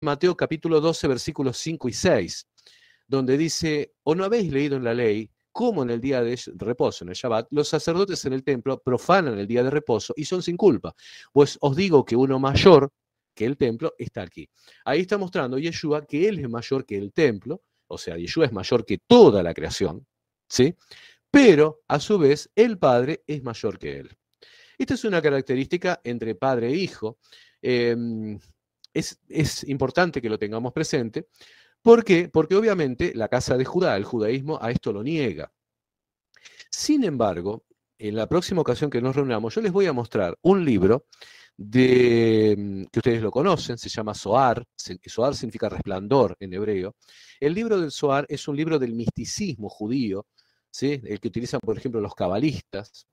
Mateo capítulo 12, versículos 5 y 6, donde dice, ¿o no habéis leído en la ley cómo en el día de reposo, en el Shabbat, los sacerdotes en el templo profanan el día de reposo y son sin culpa? Pues os digo que uno mayor que el templo está aquí. Ahí está mostrando Yeshua que él es mayor que el templo, o sea, Yeshua es mayor que toda la creación, ¿sí? Pero, a su vez, el Padre es mayor que él. Esta es una característica entre padre e hijo. Em, es, importante que lo tengamos presente. ¿Por qué? Porque obviamente la casa de Judá, el judaísmo, a esto lo niega. Sin embargo, en la próxima ocasión que nos reunamos, yo les voy a mostrar un libro de, mm, que ustedes lo conocen, se llama Soar, Soar significa resplandor en hebreo. El libro del Soar es un libro del misticismo judío, el que utilizan, por ejemplo, los cabalistas.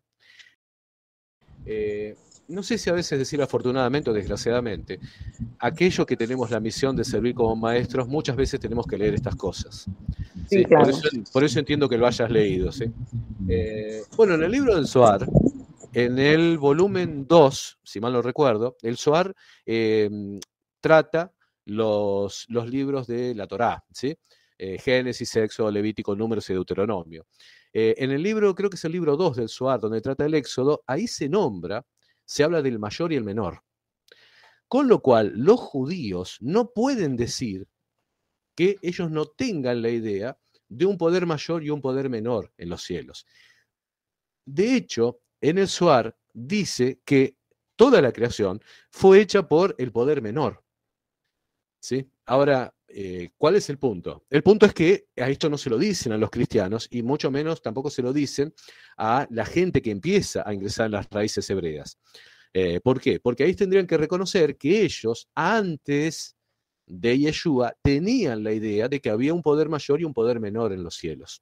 Eh, no sé si a veces decir afortunadamente o desgraciadamente, aquello que tenemos la misión de servir como maestros, muchas veces tenemos que leer estas cosas. Por, eso, entiendo que lo hayas leído. Eh, bueno, en el libro del SOAR, en el volumen 2, si mal no recuerdo, el SOAR eh, trata los, libros de la Torá, ¿sí? Eh, Génesis, Sexo, Levítico, Números y Deuteronomio. en el libro, creo que es el libro 2 del Suar, donde trata el Éxodo, ahí se nombra se habla del mayor y el menor. Con lo cual, los judíos no pueden decir que ellos no tengan la idea de un poder mayor y un poder menor en los cielos. De hecho, en el Suar dice que toda la creación fue hecha por el poder menor. ¿Sí? Ahora, eh, ¿cuál es el punto? El punto es que a esto no se lo dicen a los cristianos y mucho menos tampoco se lo dicen a la gente que empieza a ingresar en las raíces hebreas. Eh, ¿Por qué? Porque ahí tendrían que reconocer que ellos antes de Yeshua tenían la idea de que había un poder mayor y un poder menor en los cielos.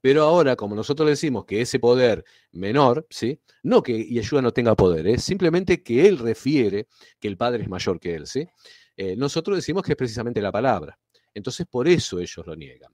Pero ahora, como nosotros decimos que ese poder menor, ¿sí? No que Yeshua no tenga poder, es ¿eh? simplemente que él refiere que el Padre es mayor que él, ¿sí? Eh, nosotros decimos que es precisamente la palabra. Entonces, por eso ellos lo niegan.